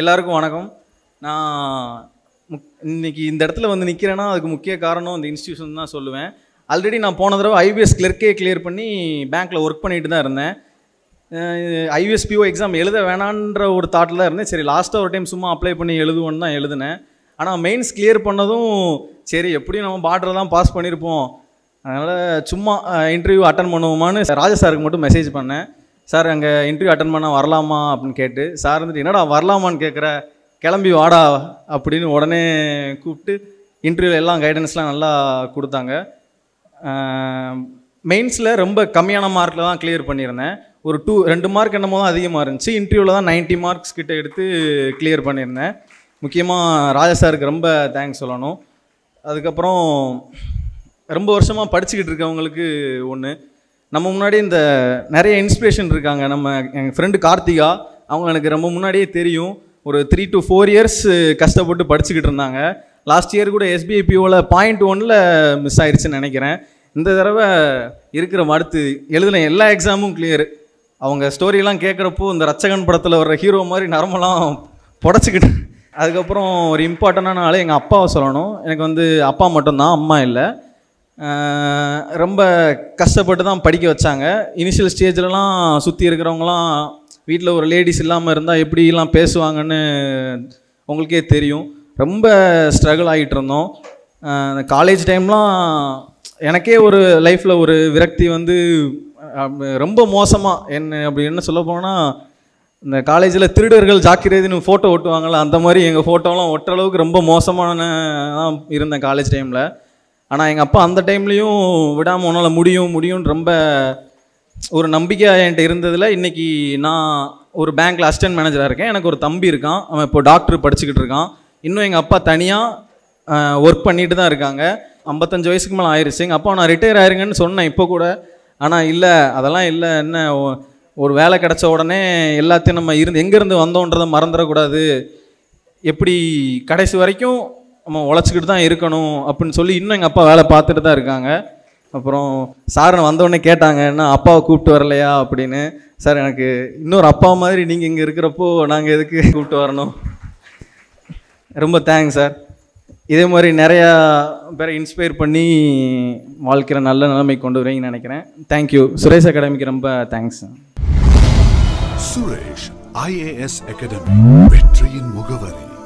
எல்லாருக்கும் வணக்கம் நான் முக் இன்றைக்கி இந்த இடத்துல வந்து நிற்கிறேன்னா அதுக்கு முக்கிய காரணம் இந்த இன்ஸ்டியூஷன் தான் சொல்லுவேன் ஆல்ரெடி நான் போன தடவை ஐபிஎஸ் கிளர்க்கே கிளியர் பண்ணி பேங்க்கில் ஒர்க் பண்ணிட்டு தான் இருந்தேன் ஐவிஎஸ் பிஓ எக்ஸாம் எழுத வேணான்ற ஒரு தாட்டில் தான் இருந்தேன் சரி லாஸ்ட்டாக ஒரு டைம் சும்மா அப்ளை பண்ணி எழுதுவோன்னு தான் எழுதினேன் ஆனால் மெயின்ஸ் கிளியர் பண்ணதும் சரி எப்படியும் நம்ம பார்டரை தான் பாஸ் பண்ணியிருப்போம் அதனால் சும்மா இன்டர்வியூ அட்டன் பண்ணுவோமான்னு ராஜா சாருக்கு மட்டும் மெசேஜ் பண்ணேன் சார் அங்கே இன்டர்வியூ அட்டன் பண்ண வரலாமா அப்படின்னு கேட்டு சார் வந்துட்டு என்னடா வரலாமான்னு கேட்குற கிளம்பி வாடா அப்படின்னு உடனே கூப்பிட்டு இன்டர்வியூவில் எல்லாம் கைடன்ஸ்லாம் நல்லா கொடுத்தாங்க மெயின்ஸில் ரொம்ப கம்மியான மார்க்கில் தான் கிளியர் பண்ணியிருந்தேன் ஒரு டூ ரெண்டு மார்க் என்னமோ தான் அதிகமாக இருந்துச்சு இன்டர்வியூவில் தான் நைன்ட்டி மார்க்ஸ் கிட்டே எடுத்து கிளியர் பண்ணியிருந்தேன் முக்கியமாக ராஜா சாருக்கு ரொம்ப தேங்க்ஸ் சொல்லணும் அதுக்கப்புறம் ரொம்ப வருஷமாக படிச்சுக்கிட்டு இருக்கவங்களுக்கு ஒன்று நம்ம முன்னாடி இந்த நிறைய இன்ஸ்பிரேஷன் இருக்காங்க நம்ம எங்கள் ஃப்ரெண்டு கார்த்திகா அவங்க எனக்கு ரொம்ப முன்னாடியே தெரியும் ஒரு த்ரீ டு ஃபோர் இயர்ஸ் கஷ்டப்பட்டு படிச்சுக்கிட்டு இருந்தாங்க லாஸ்ட் இயர் கூட எஸ்பிஐபிஓவில் பாயிண்ட் ஒனில் மிஸ் ஆயிடுச்சுன்னு நினைக்கிறேன் இந்த தடவை இருக்கிற மடுத்து எழுதின எல்லா எக்ஸாமும் கிளியர் அவங்க ஸ்டோரியெலாம் கேட்குறப்போ இந்த ரச்சகன் படத்தில் வர்ற ஹீரோ மாதிரி நரம்பெல்லாம் புடச்சிக்கிட்டு அதுக்கப்புறம் ஒரு இம்பார்ட்டண்டான ஆள் எங்கள் அப்பாவை சொல்லணும் எனக்கு வந்து அப்பா மட்டும்தான் அம்மா இல்லை ரொம்ப கஷ்டப்பட்டு தான் படிக்க வச்சாங்க இனிஷியல் ஸ்டேஜ்லலாம் சுற்றி இருக்கிறவங்களாம் வீட்டில் ஒரு லேடிஸ் இல்லாமல் இருந்தால் எப்படிலாம் பேசுவாங்கன்னு உங்களுக்கே தெரியும் ரொம்ப ஸ்ட்ரகிள் ஆகிட்டு இருந்தோம் காலேஜ் டைம்லாம் எனக்கே ஒரு லைஃப்பில் ஒரு விரக்தி வந்து ரொம்ப மோசமாக என்ன அப்படி என்ன சொல்ல போனால் இந்த காலேஜில் திருடர்கள் ஜாக்கிரதின்னு ஃபோட்டோ ஒட்டுவாங்கள்ல அந்த மாதிரி எங்கள் ஃபோட்டோலாம் ஒட்டுற அளவுக்கு ரொம்ப மோசமான இருந்தேன் காலேஜ் டைமில் ஆனால் எங்கள் அப்பா அந்த டைம்லேயும் விடாமல் உன்னால் முடியும் முடியும்னு ரொம்ப ஒரு நம்பிக்கையாக என்கிட்ட இருந்ததில் இன்றைக்கி நான் ஒரு பேங்க்கில் அசிஸ்டன்ட் மேனேஜராக இருக்கேன் எனக்கு ஒரு தம்பி இருக்கான் அவன் இப்போ டாக்டர் படிச்சுக்கிட்டு இருக்கான் இன்னும் எங்கள் அப்பா தனியாக ஒர்க் பண்ணிட்டு தான் இருக்காங்க ஐம்பத்தஞ்சு வயசுக்கு மேலே ஆயிடுச்சு எங்கள் அப்பா நான் ரிட்டையர் ஆயிருங்கன்னு சொன்னேன் இப்போ கூட ஆனால் இல்லை அதெல்லாம் இல்லை என்ன ஒரு வேலை கிடச்ச உடனே எல்லாத்தையும் நம்ம இருந்து எங்கேருந்து வந்தோன்றதை மறந்துடக்கூடாது எப்படி கடைசி வரைக்கும் நம்ம உழைச்சிக்கிட்டு தான் இருக்கணும் அப்படின்னு சொல்லி இன்னும் எங்கள் அப்பா வேலை பார்த்துட்டு தான் இருக்காங்க அப்புறம் சார் வந்தவொடனே கேட்டாங்க என்ன அப்பாவை கூப்பிட்டு வரலையா அப்படின்னு சார் எனக்கு இன்னொரு அப்பா மாதிரி நீங்கள் இங்கே இருக்கிறப்போ நாங்கள் எதுக்கு கூப்பிட்டு வரணும் ரொம்ப தேங்க்ஸ் சார் இதே மாதிரி நிறையா பேரை இன்ஸ்பயர் பண்ணி வாழ்க்கையில் நல்ல நிலைமை கொண்டு வரீங்கன்னு நினைக்கிறேன் தேங்க்யூ சுரேஷ் அகாடமிக்கு ரொம்ப தேங்க்ஸ் சுரேஷ் ஐஏஎஸ் அகாடமி வெற்றியின் முகவரி